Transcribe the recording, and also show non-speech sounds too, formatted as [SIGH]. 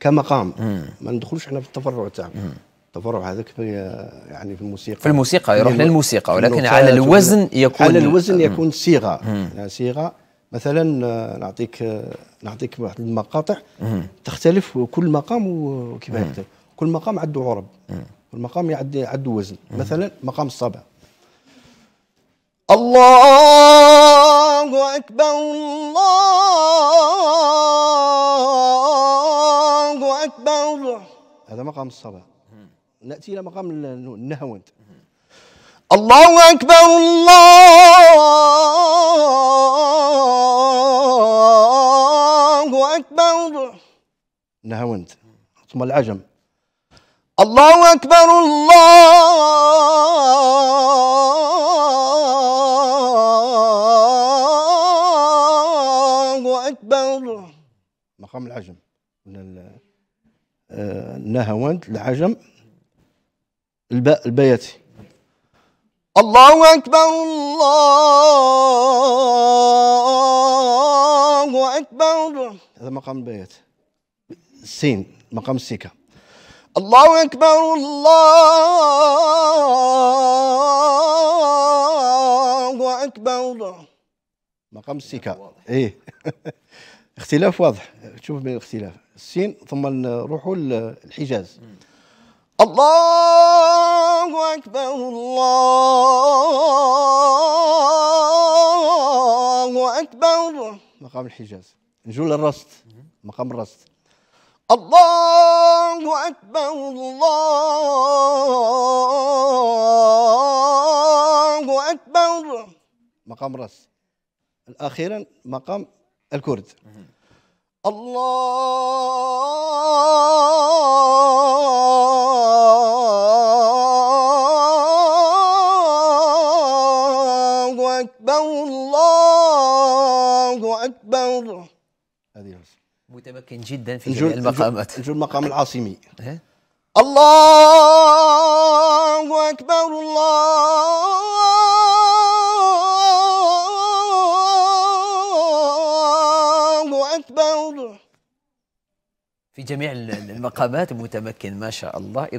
كمقام ما ندخلوش احنا في التفرع تاعو التفرع هذاك يعني في الموسيقى في الموسيقى يروح للموسيقى ولكن على الوزن يكون على الوزن يكون صيغه يعني صيغه مثلا آه، نعطيك آه، نعطيك واحد المقاطع تختلف كل مقام وكيف كل مقام عنده عرب كل مقام عنده وزن مثلا مقام الصبا الله أكبر الله أكبر هذا مقام الصلاة نأتي إلى مقام النهوند الله أكبر الله أكبر نهوند ثم العجم الله أكبر الله أكبر مقام العجم من النهواند العجم البياتي الله أكبر الله أكبر هذا مقام البيات السين مقام السيكا الله أكبر الله أكبر مقام السيكا إيه [LAUGHS] اختلاف واضح تشوف بين الاختلاف السين ثم نروحوا للحجاز الله أكبر الله أكبر مقام الحجاز نجول للرصد مقام الرصد الله أكبر الله أكبر مقام الرصد أخيرا مقام الكرد الله أكبر الله أكبر هذه متمكن جدا في جميع المقامات نجو المقام العاصمي إيه؟ الله في جميع المقامات متمكن ما شاء الله